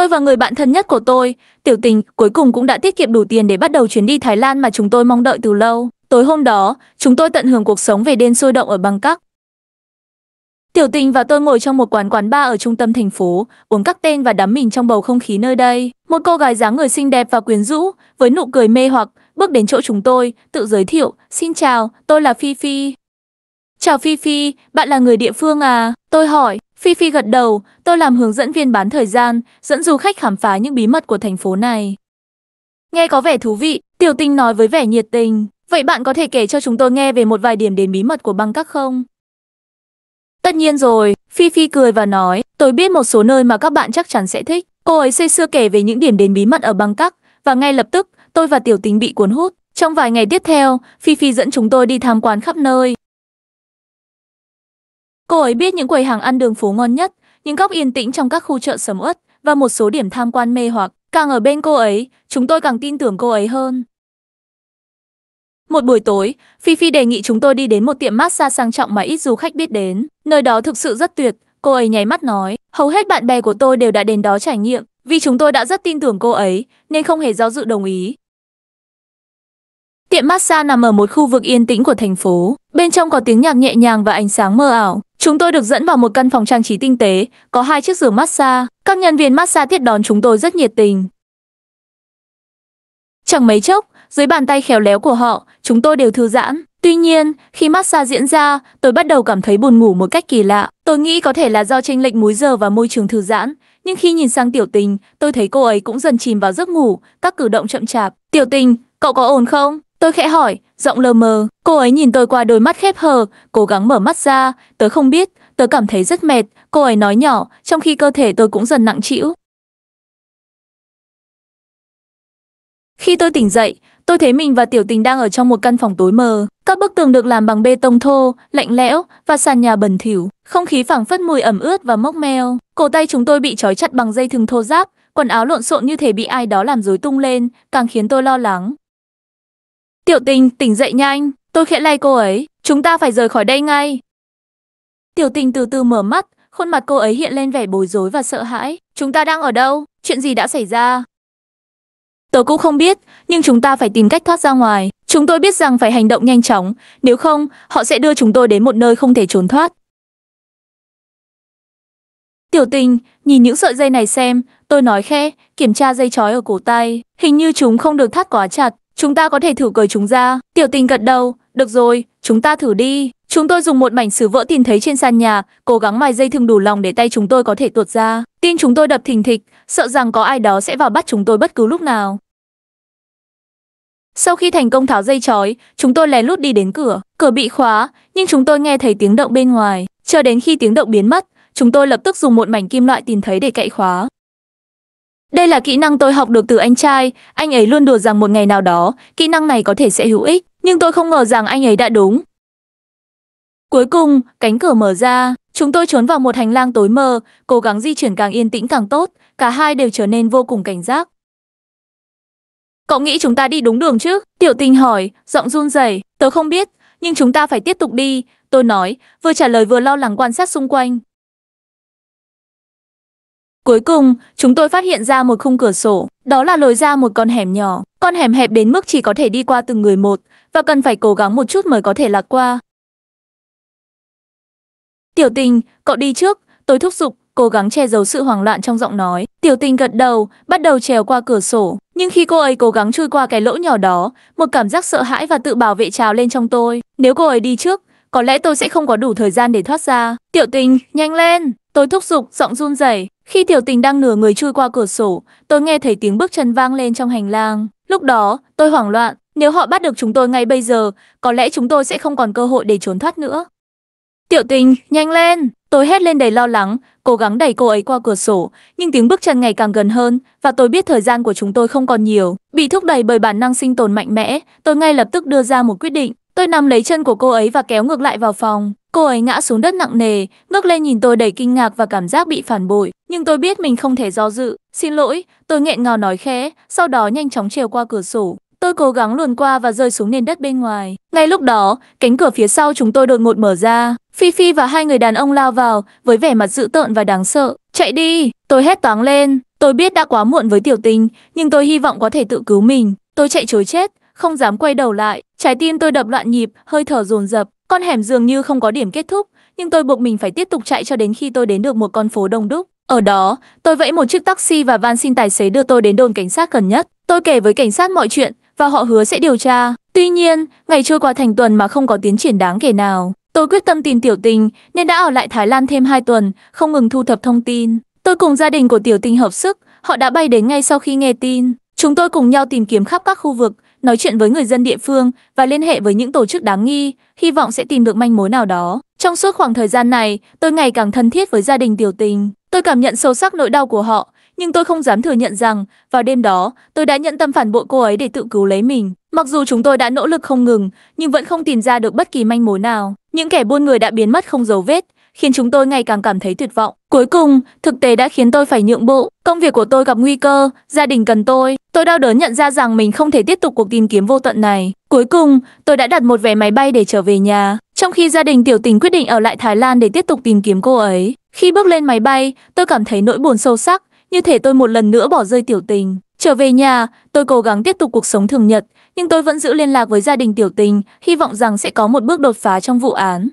Tôi và người bạn thân nhất của tôi, Tiểu Tình, cuối cùng cũng đã tiết kiệm đủ tiền để bắt đầu chuyến đi Thái Lan mà chúng tôi mong đợi từ lâu. Tối hôm đó, chúng tôi tận hưởng cuộc sống về đêm sôi động ở Bangkok. Tiểu tình và tôi ngồi trong một quán quán bar ở trung tâm thành phố, uống các tên và đắm mình trong bầu không khí nơi đây. Một cô gái dáng người xinh đẹp và quyến rũ, với nụ cười mê hoặc, bước đến chỗ chúng tôi, tự giới thiệu, xin chào, tôi là Phi Phi. Chào Phi Phi, bạn là người địa phương à? Tôi hỏi, Phi Phi gật đầu, tôi làm hướng dẫn viên bán thời gian, dẫn du khách khám phá những bí mật của thành phố này. Nghe có vẻ thú vị, Tiểu Tinh nói với vẻ nhiệt tình. Vậy bạn có thể kể cho chúng tôi nghe về một vài điểm đến bí mật của Bangkok không? Tất nhiên rồi, Phi Phi cười và nói, tôi biết một số nơi mà các bạn chắc chắn sẽ thích. Cô ấy xây xưa kể về những điểm đến bí mật ở Bangkok, và ngay lập tức, tôi và Tiểu Tinh bị cuốn hút. Trong vài ngày tiếp theo, Phi Phi dẫn chúng tôi đi tham quan khắp nơi. Cô ấy biết những quầy hàng ăn đường phố ngon nhất, những góc yên tĩnh trong các khu chợ sầm uất và một số điểm tham quan mê hoặc. Càng ở bên cô ấy, chúng tôi càng tin tưởng cô ấy hơn. Một buổi tối, Phi Phi đề nghị chúng tôi đi đến một tiệm massage sang trọng mà ít du khách biết đến. Nơi đó thực sự rất tuyệt, cô ấy nháy mắt nói. Hầu hết bạn bè của tôi đều đã đến đó trải nghiệm, vì chúng tôi đã rất tin tưởng cô ấy, nên không hề do dự đồng ý. Tiệm massage nằm ở một khu vực yên tĩnh của thành phố. Bên trong có tiếng nhạc nhẹ nhàng và ánh sáng mơ ảo. Chúng tôi được dẫn vào một căn phòng trang trí tinh tế, có hai chiếc giường massage. Các nhân viên massage tiếp đón chúng tôi rất nhiệt tình. Chẳng mấy chốc, dưới bàn tay khéo léo của họ, chúng tôi đều thư giãn. Tuy nhiên, khi massage diễn ra, tôi bắt đầu cảm thấy buồn ngủ một cách kỳ lạ. Tôi nghĩ có thể là do tranh lệch múi giờ và môi trường thư giãn. Nhưng khi nhìn sang tiểu tình, tôi thấy cô ấy cũng dần chìm vào giấc ngủ, các cử động chậm chạp. Tiểu tình, cậu có ổn không? Tôi khẽ hỏi, giọng lờ mờ, cô ấy nhìn tôi qua đôi mắt khép hờ, cố gắng mở mắt ra, tớ không biết, tớ cảm thấy rất mệt, cô ấy nói nhỏ, trong khi cơ thể tôi cũng dần nặng chịu Khi tôi tỉnh dậy, tôi thấy mình và tiểu tình đang ở trong một căn phòng tối mờ. Các bức tường được làm bằng bê tông thô, lạnh lẽo và sàn nhà bẩn thỉu. Không khí phảng phất mùi ẩm ướt và mốc meo. Cổ tay chúng tôi bị trói chặt bằng dây thừng thô ráp, quần áo lộn xộn như thể bị ai đó làm rối tung lên, càng khiến tôi lo lắng. Tiểu tình, tỉnh dậy nhanh, tôi khẽ lay cô ấy, chúng ta phải rời khỏi đây ngay. Tiểu tình từ từ mở mắt, khuôn mặt cô ấy hiện lên vẻ bối rối và sợ hãi. Chúng ta đang ở đâu? Chuyện gì đã xảy ra? Tôi cũng không biết, nhưng chúng ta phải tìm cách thoát ra ngoài. Chúng tôi biết rằng phải hành động nhanh chóng, nếu không, họ sẽ đưa chúng tôi đến một nơi không thể trốn thoát. Tiểu tình, nhìn những sợi dây này xem, tôi nói khe, kiểm tra dây chói ở cổ tay. Hình như chúng không được thắt quá chặt, chúng ta có thể thử cởi chúng ra. Tiểu tình gật đầu, được rồi, chúng ta thử đi. Chúng tôi dùng một mảnh sứ vỡ tìm thấy trên sàn nhà, cố gắng mài dây thừng đủ lòng để tay chúng tôi có thể tuột ra. Tin chúng tôi đập thình thịch, sợ rằng có ai đó sẽ vào bắt chúng tôi bất cứ lúc nào. Sau khi thành công tháo dây chói, chúng tôi lén lút đi đến cửa. Cửa bị khóa, nhưng chúng tôi nghe thấy tiếng động bên ngoài. Chờ đến khi tiếng động biến mất, chúng tôi lập tức dùng một mảnh kim loại tìm thấy để cậy khóa. Đây là kỹ năng tôi học được từ anh trai, anh ấy luôn đùa rằng một ngày nào đó, kỹ năng này có thể sẽ hữu ích, nhưng tôi không ngờ rằng anh ấy đã đúng. Cuối cùng, cánh cửa mở ra, chúng tôi trốn vào một hành lang tối mờ, cố gắng di chuyển càng yên tĩnh càng tốt, cả hai đều trở nên vô cùng cảnh giác. Cậu nghĩ chúng ta đi đúng đường chứ? Tiểu tình hỏi, giọng run rẩy. Tớ không biết, nhưng chúng ta phải tiếp tục đi. Tôi nói, vừa trả lời vừa lo lắng quan sát xung quanh. Cuối cùng, chúng tôi phát hiện ra một khung cửa sổ, đó là lối ra một con hẻm nhỏ. Con hẻm hẹp đến mức chỉ có thể đi qua từng người một, và cần phải cố gắng một chút mới có thể lạc qua. Tiểu tình, cậu đi trước, tôi thúc giục, cố gắng che giấu sự hoảng loạn trong giọng nói. Tiểu tình gật đầu, bắt đầu trèo qua cửa sổ. Nhưng khi cô ấy cố gắng chui qua cái lỗ nhỏ đó, một cảm giác sợ hãi và tự bảo vệ trào lên trong tôi. Nếu cô ấy đi trước, có lẽ tôi sẽ không có đủ thời gian để thoát ra. Tiểu tình, nhanh lên! Tôi thúc giục, giọng run rẩy. Khi tiểu tình đang nửa người chui qua cửa sổ, tôi nghe thấy tiếng bước chân vang lên trong hành lang. Lúc đó, tôi hoảng loạn, nếu họ bắt được chúng tôi ngay bây giờ, có lẽ chúng tôi sẽ không còn cơ hội để trốn thoát nữa. Tiểu tình, nhanh lên! Tôi hét lên đầy lo lắng, cố gắng đẩy cô ấy qua cửa sổ, nhưng tiếng bước chân ngày càng gần hơn và tôi biết thời gian của chúng tôi không còn nhiều. Bị thúc đẩy bởi bản năng sinh tồn mạnh mẽ, tôi ngay lập tức đưa ra một quyết định, Tôi nắm lấy chân của cô ấy và kéo ngược lại vào phòng. Cô ấy ngã xuống đất nặng nề, ngước lên nhìn tôi đầy kinh ngạc và cảm giác bị phản bội. Nhưng tôi biết mình không thể do dự. Xin lỗi, tôi nghẹn ngào nói khẽ, sau đó nhanh chóng trèo qua cửa sổ. Tôi cố gắng luồn qua và rơi xuống nền đất bên ngoài. Ngay lúc đó, cánh cửa phía sau chúng tôi đột ngột mở ra. Phi Phi và hai người đàn ông lao vào, với vẻ mặt dữ tợn và đáng sợ. Chạy đi, tôi hét toáng lên. Tôi biết đã quá muộn với tiểu tình, nhưng tôi hy vọng có thể tự cứu mình. Tôi chạy chối chết, không dám quay đầu lại, trái tim tôi đập loạn nhịp, hơi thở dồn dập, con hẻm dường như không có điểm kết thúc, nhưng tôi buộc mình phải tiếp tục chạy cho đến khi tôi đến được một con phố đông đúc. Ở đó, tôi vẫy một chiếc taxi và van xin tài xế đưa tôi đến đồn cảnh sát gần nhất. Tôi kể với cảnh sát mọi chuyện và họ hứa sẽ điều tra. Tuy nhiên, ngày trôi qua thành tuần mà không có tiến triển đáng kể nào. Tôi quyết tâm tìm tiểu tình nên đã ở lại Thái Lan thêm 2 tuần, không ngừng thu thập thông tin. Tôi cùng gia đình của tiểu tình hợp sức, họ đã bay đến ngay sau khi nghe tin. Chúng tôi cùng nhau tìm kiếm khắp các khu vực, nói chuyện với người dân địa phương và liên hệ với những tổ chức đáng nghi, hy vọng sẽ tìm được manh mối nào đó. Trong suốt khoảng thời gian này, tôi ngày càng thân thiết với gia đình Tiểu Tình. Tôi cảm nhận sâu sắc nỗi đau của họ, nhưng tôi không dám thừa nhận rằng vào đêm đó tôi đã nhận tâm phản bội cô ấy để tự cứu lấy mình. Mặc dù chúng tôi đã nỗ lực không ngừng, nhưng vẫn không tìm ra được bất kỳ manh mối nào. Những kẻ buôn người đã biến mất không dấu vết, khiến chúng tôi ngày càng cảm thấy tuyệt vọng. Cuối cùng, thực tế đã khiến tôi phải nhượng bộ. Công việc của tôi gặp nguy cơ, gia đình cần tôi. Tôi đau đớn nhận ra rằng mình không thể tiếp tục cuộc tìm kiếm vô tận này. Cuối cùng, tôi đã đặt một vé máy bay để trở về nhà. Trong khi gia đình tiểu tình quyết định ở lại Thái Lan để tiếp tục tìm kiếm cô ấy. Khi bước lên máy bay, tôi cảm thấy nỗi buồn sâu sắc, như thể tôi một lần nữa bỏ rơi tiểu tình. Trở về nhà, tôi cố gắng tiếp tục cuộc sống thường nhật, nhưng tôi vẫn giữ liên lạc với gia đình tiểu tình, hy vọng rằng sẽ có một bước đột phá trong vụ án.